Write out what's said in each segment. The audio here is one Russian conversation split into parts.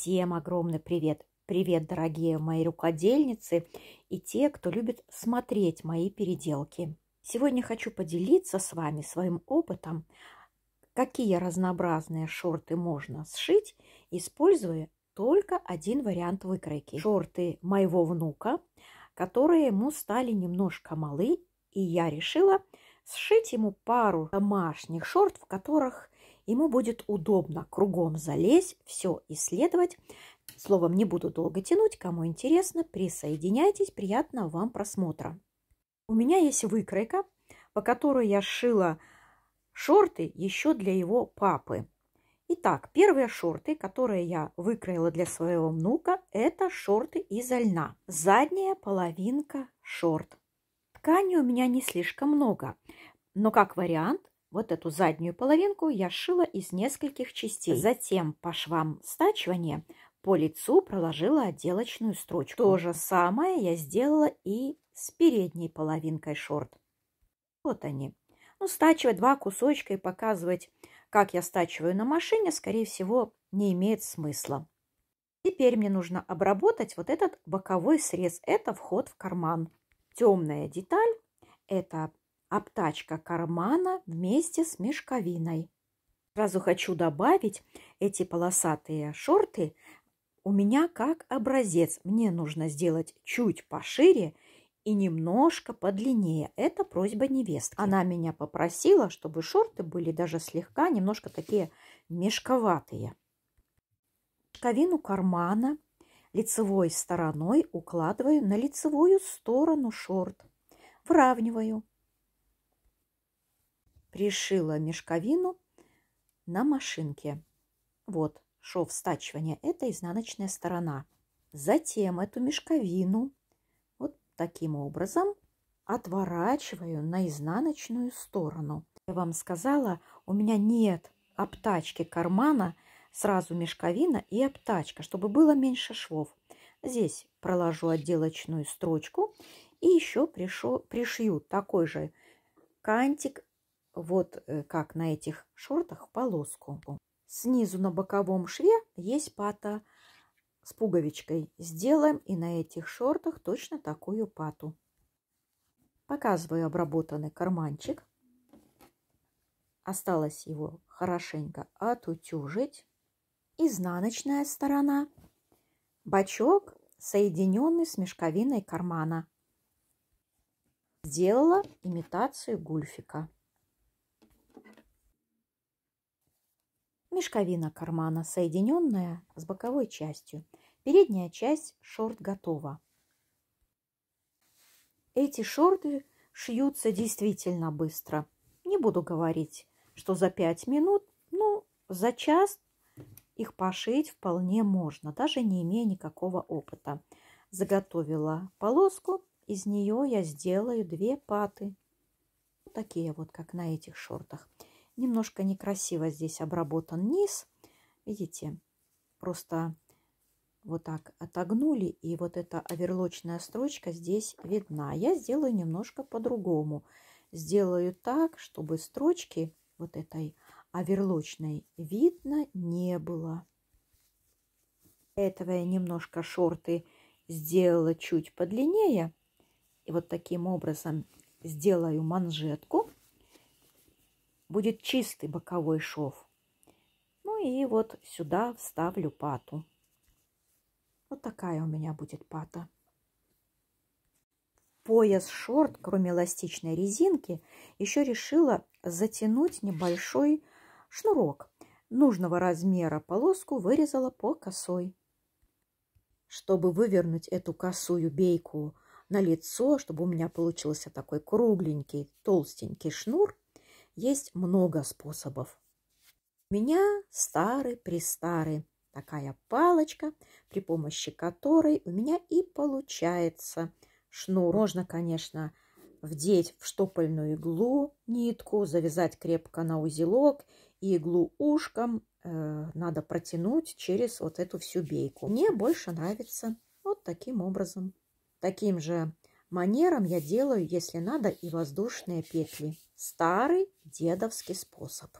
Всем огромный привет! Привет, дорогие мои рукодельницы и те, кто любит смотреть мои переделки. Сегодня хочу поделиться с вами своим опытом, какие разнообразные шорты можно сшить, используя только один вариант выкройки. Шорты моего внука, которые ему стали немножко малы, и я решила сшить ему пару домашних шорт, в которых Ему будет удобно кругом залезть, все исследовать. Словом, не буду долго тянуть. Кому интересно, присоединяйтесь. Приятного вам просмотра. У меня есть выкройка, по которой я шила шорты еще для его папы. Итак, первые шорты, которые я выкроила для своего внука, это шорты из льна. Задняя половинка шорт. Ткани у меня не слишком много, но как вариант вот эту заднюю половинку я сшила из нескольких частей. Затем по швам стачивания по лицу проложила отделочную строчку. То же самое я сделала и с передней половинкой шорт. Вот они. Ну, стачивать два кусочка и показывать, как я стачиваю на машине, скорее всего, не имеет смысла. Теперь мне нужно обработать вот этот боковой срез. Это вход в карман. Темная деталь – это обтачка кармана вместе с мешковиной. Сразу хочу добавить, эти полосатые шорты у меня как образец. Мне нужно сделать чуть пошире и немножко подлиннее. Это просьба невестки. Она меня попросила, чтобы шорты были даже слегка немножко такие мешковатые. Мешковину кармана лицевой стороной укладываю на лицевую сторону шорт. Выравниваю пришила мешковину на машинке. Вот шов стачивания – это изнаночная сторона. Затем эту мешковину вот таким образом отворачиваю на изнаночную сторону. Я вам сказала, у меня нет обтачки кармана, сразу мешковина и обтачка, чтобы было меньше швов. Здесь проложу отделочную строчку и еще пришу, пришью такой же кантик вот э, как на этих шортах полоску. Снизу на боковом шве есть пата с пуговичкой. Сделаем и на этих шортах точно такую пату. Показываю обработанный карманчик. Осталось его хорошенько отутюжить. Изнаночная сторона. Бачок соединенный с мешковиной кармана. Сделала имитацию гульфика. Мешковина кармана, соединенная с боковой частью. Передняя часть шорт готова. Эти шорты шьются действительно быстро. Не буду говорить, что за 5 минут, ну, за час их пошить вполне можно, даже не имея никакого опыта. Заготовила полоску, из нее я сделаю две паты. Такие вот, как на этих шортах. Немножко некрасиво здесь обработан низ. Видите, просто вот так отогнули, и вот эта оверлочная строчка здесь видна. Я сделаю немножко по-другому. Сделаю так, чтобы строчки вот этой оверлочной видно не было. Этого я немножко шорты сделала чуть подлиннее. И вот таким образом сделаю манжетку будет чистый боковой шов. Ну и вот сюда вставлю пату. Вот такая у меня будет пата. Пояс шорт, кроме эластичной резинки, еще решила затянуть небольшой шнурок. Нужного размера полоску вырезала по косой. Чтобы вывернуть эту косую бейку на лицо, чтобы у меня получился такой кругленький, толстенький шнур, есть много способов. У меня старый-престарый такая палочка, при помощи которой у меня и получается шнур. Можно, конечно, вдеть в штопольную иглу нитку, завязать крепко на узелок и иглу ушком э, надо протянуть через вот эту всю бейку. Мне больше нравится вот таким образом. Таким же Манером я делаю, если надо, и воздушные петли. Старый дедовский способ.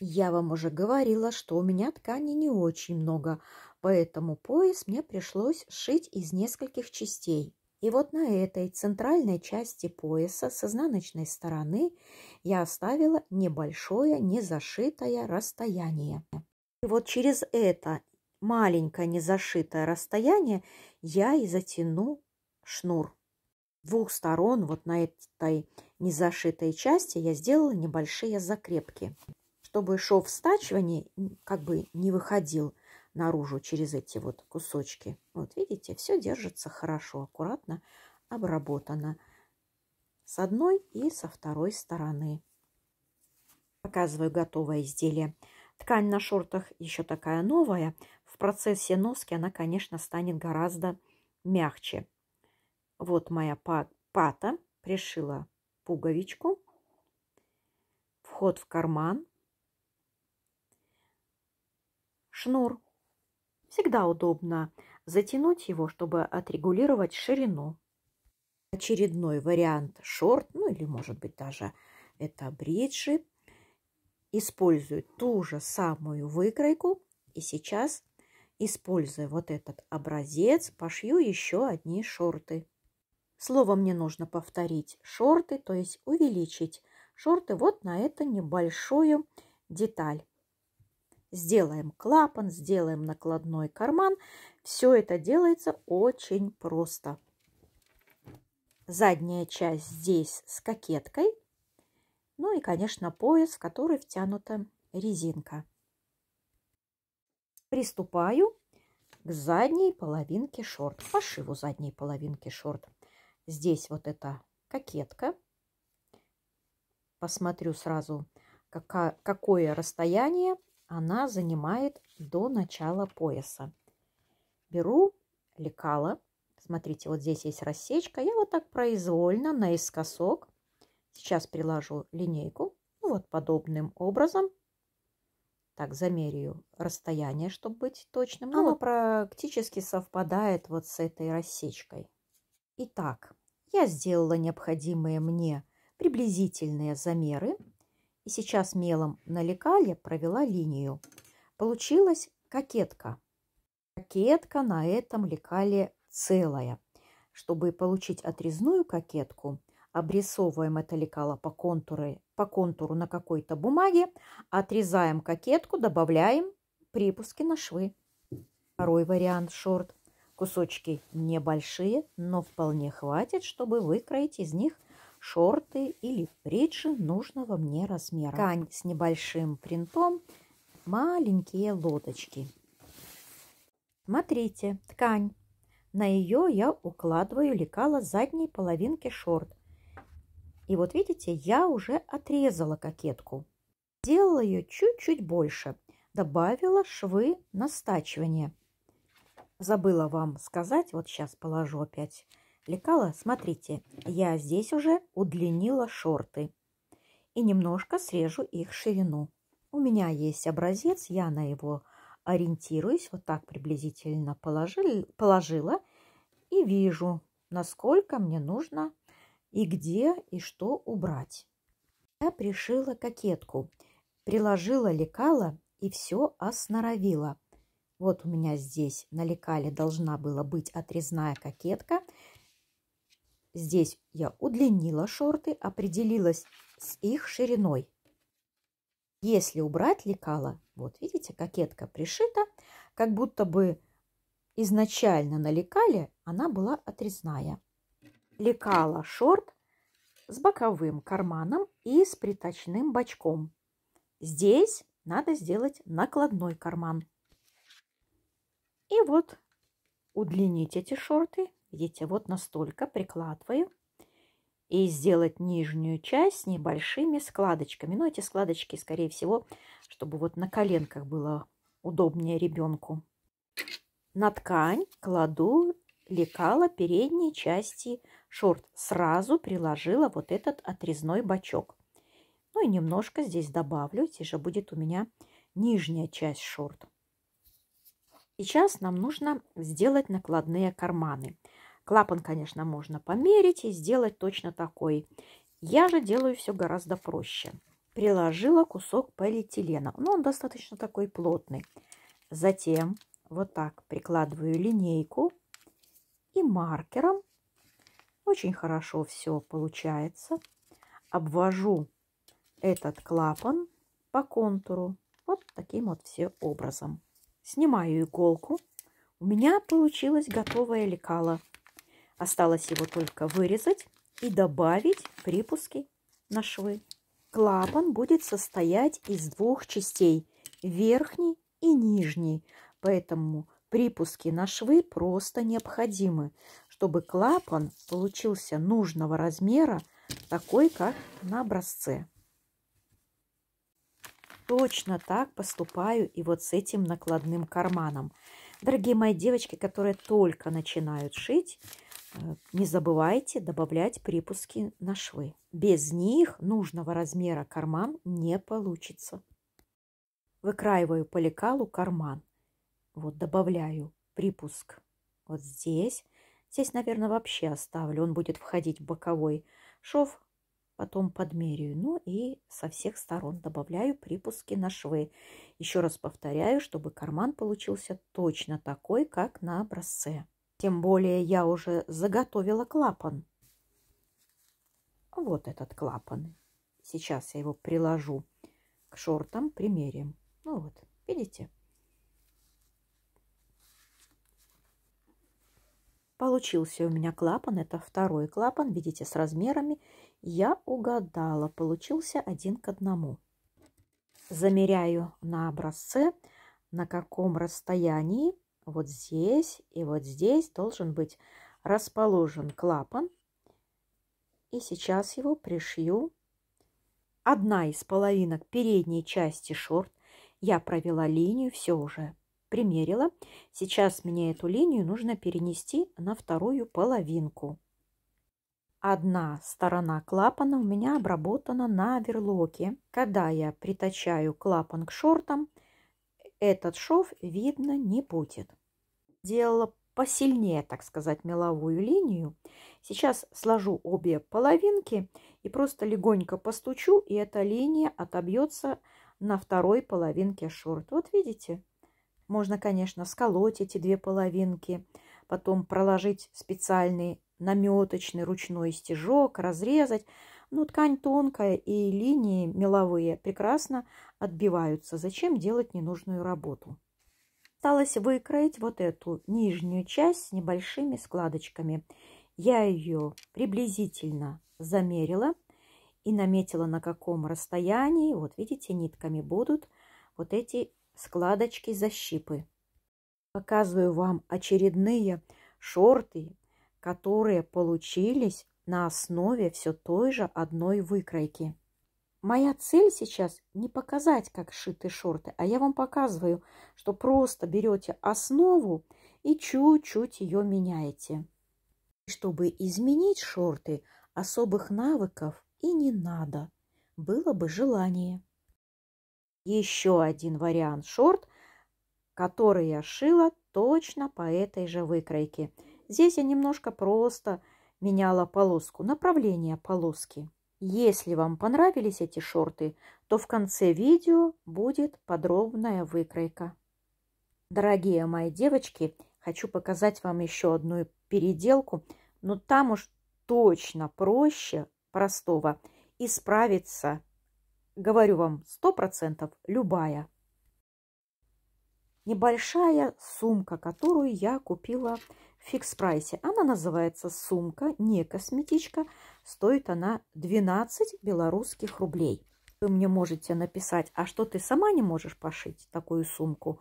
Я вам уже говорила, что у меня ткани не очень много, поэтому пояс мне пришлось шить из нескольких частей. И вот на этой центральной части пояса с изнаночной стороны я оставила небольшое незашитое расстояние. И вот через это маленькое незашитое расстояние я и затяну шнур двух сторон, вот на этой незашитой части, я сделала небольшие закрепки, чтобы шов стачивания как бы не выходил наружу через эти вот кусочки. Вот видите, все держится хорошо, аккуратно обработано с одной и со второй стороны. Показываю готовое изделие. Ткань на шортах еще такая новая. В процессе носки она, конечно, станет гораздо мягче. Вот моя пата. Пришила пуговичку. Вход в карман. Шнур. Всегда удобно затянуть его, чтобы отрегулировать ширину. Очередной вариант шорт, ну или может быть даже это бриджи. Использую ту же самую выкройку. И сейчас, используя вот этот образец, пошью еще одни шорты. Слово мне нужно повторить шорты, то есть увеличить шорты вот на эту небольшую деталь. Сделаем клапан, сделаем накладной карман. Все это делается очень просто. Задняя часть здесь с кокеткой. Ну и, конечно, пояс, в который втянута резинка. Приступаю к задней половинке шорт, пошиву задней половинки шорт. Здесь вот эта кокетка. Посмотрю сразу, какая, какое расстояние она занимает до начала пояса. Беру лекало. Смотрите, вот здесь есть рассечка. Я вот так произвольно наискосок. Сейчас приложу линейку. Ну, вот подобным образом. Так, замерю расстояние, чтобы быть точным. Оно ну, а. вот. практически совпадает вот с этой рассечкой. Итак, я сделала необходимые мне приблизительные замеры и сейчас мелом на лекале провела линию. Получилась кокетка. Кокетка на этом лекале целая. Чтобы получить отрезную кокетку, обрисовываем это лекало по контуру, по контуру на какой-то бумаге, отрезаем кокетку, добавляем припуски на швы. Второй вариант шорт. Кусочки небольшие, но вполне хватит, чтобы выкроить из них шорты или бриджи нужного мне размера. Ткань с небольшим принтом, маленькие лодочки. Смотрите, ткань. На ее я укладываю лекало задней половинки шорт. И вот видите, я уже отрезала кокетку. Сделала ее чуть-чуть больше. Добавила швы на стачивание забыла вам сказать, вот сейчас положу опять лекала. Смотрите, я здесь уже удлинила шорты и немножко срежу их ширину. У меня есть образец, я на его ориентируюсь, вот так приблизительно положили, положила и вижу, насколько мне нужно и где и что убрать. Я пришила кокетку, приложила лекала и все остановила. Вот у меня здесь на лекале должна была быть отрезная кокетка. Здесь я удлинила шорты, определилась с их шириной. Если убрать лекало, вот видите, кокетка пришита, как будто бы изначально на лекале она была отрезная. Лекала шорт с боковым карманом и с приточным бачком. Здесь надо сделать накладной карман. И вот удлинить эти шорты, видите, вот настолько прикладываю. И сделать нижнюю часть небольшими складочками. Но ну, эти складочки, скорее всего, чтобы вот на коленках было удобнее ребенку. На ткань кладу лекала передней части шорт. Сразу приложила вот этот отрезной бачок. Ну и немножко здесь добавлю, здесь же будет у меня нижняя часть шорт. Сейчас нам нужно сделать накладные карманы. Клапан, конечно, можно померить и сделать точно такой. Я же делаю все гораздо проще. Приложила кусок полиэтилена, но ну, он достаточно такой плотный. Затем вот так прикладываю линейку и маркером. Очень хорошо все получается. Обвожу этот клапан по контуру. Вот таким вот все образом. Снимаю иголку. У меня получилось готовое лекало. Осталось его только вырезать и добавить припуски на швы. Клапан будет состоять из двух частей – верхней и нижней, поэтому припуски на швы просто необходимы, чтобы клапан получился нужного размера, такой, как на образце точно так поступаю и вот с этим накладным карманом. Дорогие мои девочки, которые только начинают шить, э, не забывайте добавлять припуски на швы. Без них нужного размера карман не получится. Выкраиваю по лекалу карман. Вот добавляю припуск вот здесь. Здесь, наверное, вообще оставлю. Он будет входить в боковой шов потом подмеряю, ну и со всех сторон добавляю припуски на швы. Еще раз повторяю, чтобы карман получился точно такой, как на образце. Тем более я уже заготовила клапан. Вот этот клапан. Сейчас я его приложу к шортам, примерим. Ну вот, видите? Получился у меня клапан, это второй клапан, видите, с размерами. Я угадала, получился один к одному. Замеряю на образце, на каком расстоянии вот здесь и вот здесь должен быть расположен клапан. И сейчас его пришью. Одна из половинок передней части шорт. Я провела линию, все уже примерила. Сейчас мне эту линию нужно перенести на вторую половинку. Одна сторона клапана у меня обработана на верлоке. Когда я притачаю клапан к шортам, этот шов видно не будет. Делала посильнее, так сказать, меловую линию. Сейчас сложу обе половинки и просто легонько постучу, и эта линия отобьется на второй половинке шорт. Вот видите? Можно, конечно, сколоть эти две половинки, потом проложить специальный наметочный ручной стежок, разрезать. Ну, ткань тонкая и линии меловые прекрасно отбиваются. Зачем делать ненужную работу? Осталось выкроить вот эту нижнюю часть с небольшими складочками. Я ее приблизительно замерила и наметила, на каком расстоянии, вот видите, нитками будут вот эти складочки-защипы. Показываю вам очередные шорты, которые получились на основе все той же одной выкройки. Моя цель сейчас не показать, как шиты шорты, а я вам показываю, что просто берете основу и чуть-чуть ее меняете. Чтобы изменить шорты, особых навыков и не надо. Было бы желание. Еще один вариант шорт, который я шила точно по этой же выкройке – Здесь я немножко просто меняла полоску, направление полоски. Если вам понравились эти шорты, то в конце видео будет подробная выкройка. Дорогие мои девочки, хочу показать вам еще одну переделку, но там уж точно проще простого и справиться, говорю вам, 100% любая. Небольшая сумка, которую я купила фикс-прайсе. Она называется «Сумка», не косметичка. Стоит она 12 белорусских рублей. Вы мне можете написать, а что ты сама не можешь пошить такую сумку?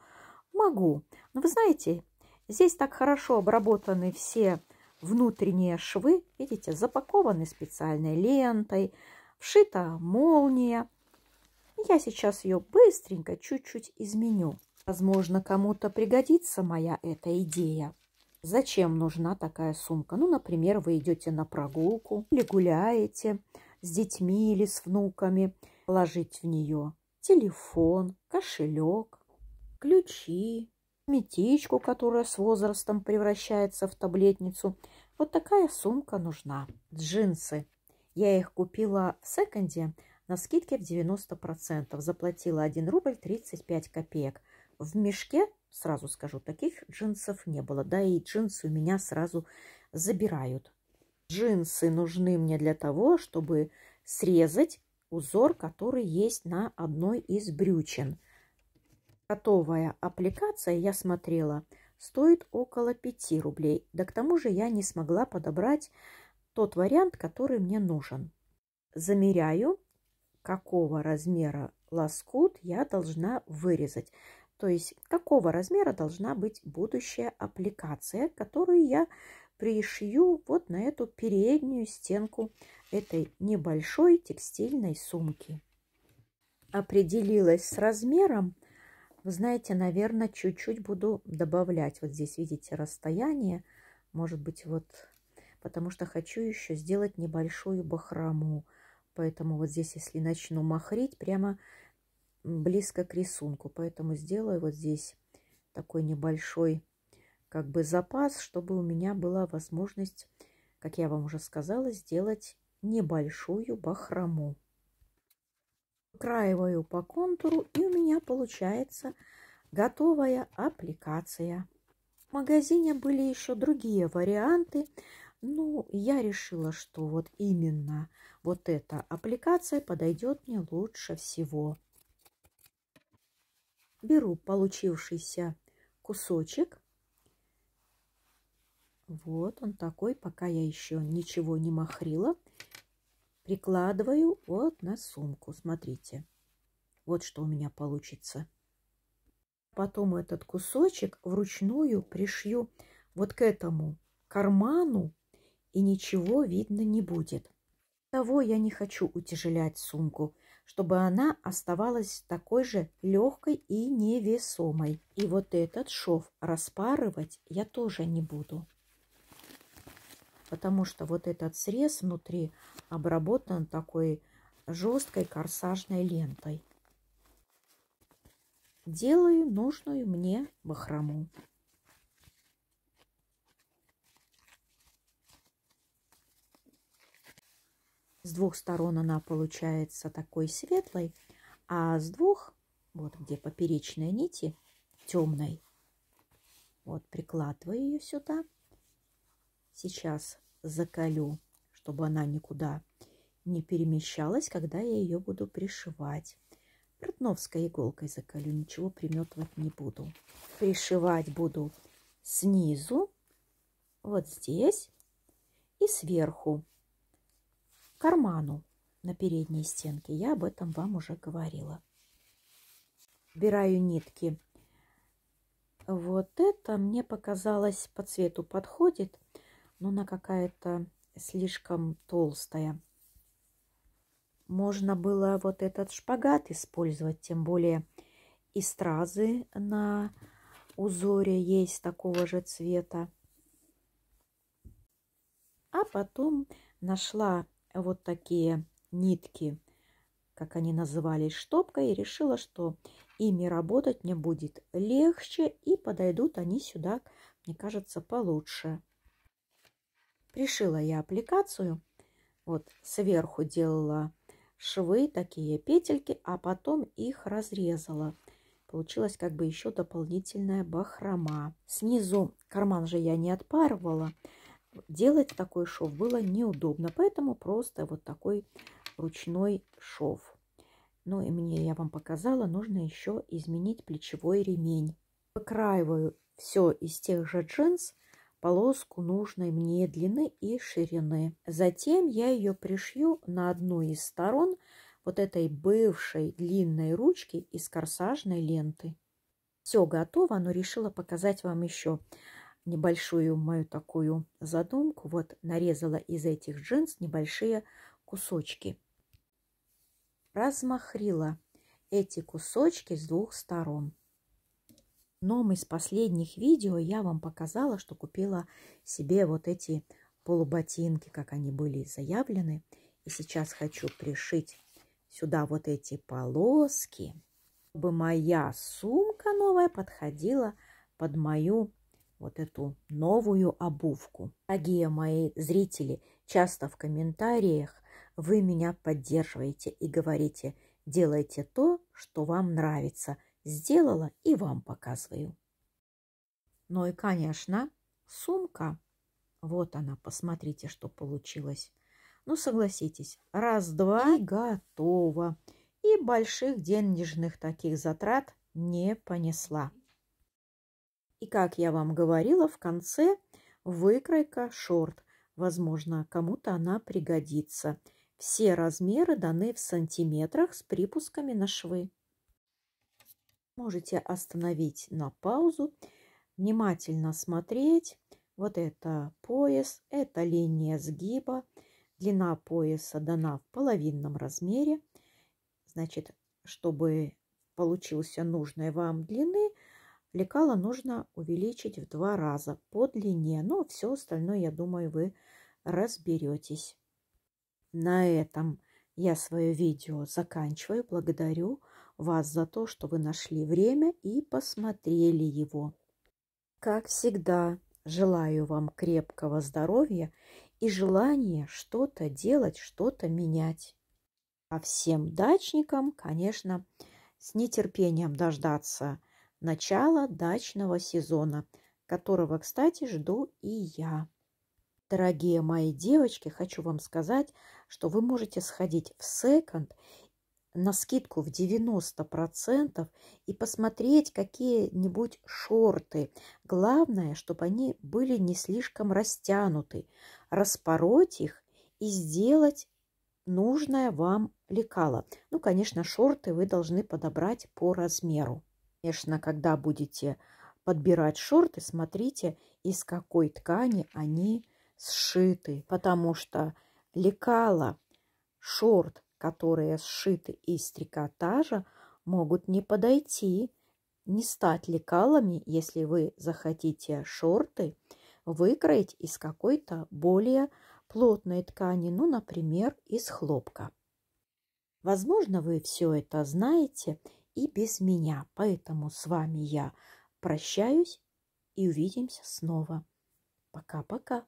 Могу. Но вы знаете, здесь так хорошо обработаны все внутренние швы. Видите, запакованы специальной лентой, вшита молния. Я сейчас ее быстренько чуть-чуть изменю. Возможно, кому-то пригодится моя эта идея. Зачем нужна такая сумка? Ну, например, вы идете на прогулку или гуляете с детьми или с внуками. положить в нее телефон, кошелек, ключи, метичку, которая с возрастом превращается в таблетницу. Вот такая сумка нужна. Джинсы. Я их купила в секонде на скидке в 90%. Заплатила 1 рубль 35 копеек. В мешке Сразу скажу, таких джинсов не было. Да и джинсы у меня сразу забирают. Джинсы нужны мне для того, чтобы срезать узор, который есть на одной из брючин. Готовая аппликация, я смотрела, стоит около 5 рублей. Да к тому же я не смогла подобрать тот вариант, который мне нужен. Замеряю, какого размера лоскут я должна вырезать. То есть какого размера должна быть будущая аппликация, которую я пришью вот на эту переднюю стенку этой небольшой текстильной сумки. Определилась с размером. Вы знаете, наверное, чуть-чуть буду добавлять. Вот здесь видите расстояние. Может быть, вот потому что хочу еще сделать небольшую бахрому. Поэтому вот здесь, если начну махрить, прямо близко к рисунку, поэтому сделаю вот здесь такой небольшой как бы запас, чтобы у меня была возможность, как я вам уже сказала, сделать небольшую бахрому. Краиваю по контуру и у меня получается готовая аппликация. В магазине были еще другие варианты, но я решила, что вот именно вот эта аппликация подойдет мне лучше всего беру получившийся кусочек. Вот он такой, пока я еще ничего не махрила. Прикладываю вот на сумку, смотрите. Вот что у меня получится. Потом этот кусочек вручную пришью вот к этому карману, и ничего видно не будет. Того я не хочу утяжелять сумку чтобы она оставалась такой же легкой и невесомой. И вот этот шов распарывать я тоже не буду, потому что вот этот срез внутри обработан такой жесткой корсажной лентой. Делаю нужную мне бахрому. С двух сторон она получается такой светлой, а с двух, вот где поперечные нити, темной. Вот прикладываю ее сюда. Сейчас закалю, чтобы она никуда не перемещалась, когда я ее буду пришивать. Родновской иголкой закалю, ничего приметывать не буду. Пришивать буду снизу, вот здесь и сверху карману на передней стенке. Я об этом вам уже говорила. Убираю нитки. Вот это мне показалось по цвету подходит, но она какая-то слишком толстая. Можно было вот этот шпагат использовать, тем более и стразы на узоре есть такого же цвета. А потом нашла вот такие нитки, как они назывались, штопкой, и решила, что ими работать мне будет легче, и подойдут они сюда, мне кажется, получше. Пришила я аппликацию, вот сверху делала швы, такие петельки, а потом их разрезала. Получилась как бы еще дополнительная бахрома. Снизу карман же я не отпарывала, делать такой шов было неудобно, поэтому просто вот такой ручной шов. Ну и мне, я вам показала, нужно еще изменить плечевой ремень. Покраиваю все из тех же джинс, полоску нужной мне длины и ширины. Затем я ее пришью на одну из сторон вот этой бывшей длинной ручки из корсажной ленты. Все готово, но решила показать вам еще небольшую мою такую задумку. Вот нарезала из этих джинс небольшие кусочки. Размахрила эти кусочки с двух сторон. Но из последних видео я вам показала, что купила себе вот эти полуботинки, как они были заявлены. И сейчас хочу пришить сюда вот эти полоски, чтобы моя сумка новая подходила под мою вот эту новую обувку. Дорогие мои зрители, часто в комментариях вы меня поддерживаете и говорите, делайте то, что вам нравится. Сделала и вам показываю. Ну и, конечно, сумка. Вот она, посмотрите, что получилось. Ну, согласитесь, раз-два и готово. И больших денежных таких затрат не понесла. И, как я вам говорила, в конце выкройка шорт. Возможно, кому-то она пригодится. Все размеры даны в сантиметрах с припусками на швы. Можете остановить на паузу, внимательно смотреть. Вот это пояс, это линия сгиба. Длина пояса дана в половинном размере. Значит, чтобы получился нужной вам длины, Лекала нужно увеличить в два раза по длине, но все остальное, я думаю, вы разберетесь. На этом я свое видео заканчиваю. Благодарю вас за то, что вы нашли время и посмотрели его. Как всегда, желаю вам крепкого здоровья и желания что-то делать, что-то менять. А всем дачникам, конечно, с нетерпением дождаться – начала дачного сезона, которого, кстати, жду и я. Дорогие мои девочки, хочу вам сказать, что вы можете сходить в секонд на скидку в 90% и посмотреть какие-нибудь шорты. Главное, чтобы они были не слишком растянуты. Распороть их и сделать нужное вам лекало. Ну, конечно, шорты вы должны подобрать по размеру. Конечно, когда будете подбирать шорты, смотрите, из какой ткани они сшиты, потому что лекала шорт, которые сшиты из трикотажа, могут не подойти, не стать лекалами, если вы захотите шорты выкроить из какой-то более плотной ткани, ну, например, из хлопка. Возможно, вы все это знаете и без меня. Поэтому с вами я прощаюсь и увидимся снова. Пока-пока.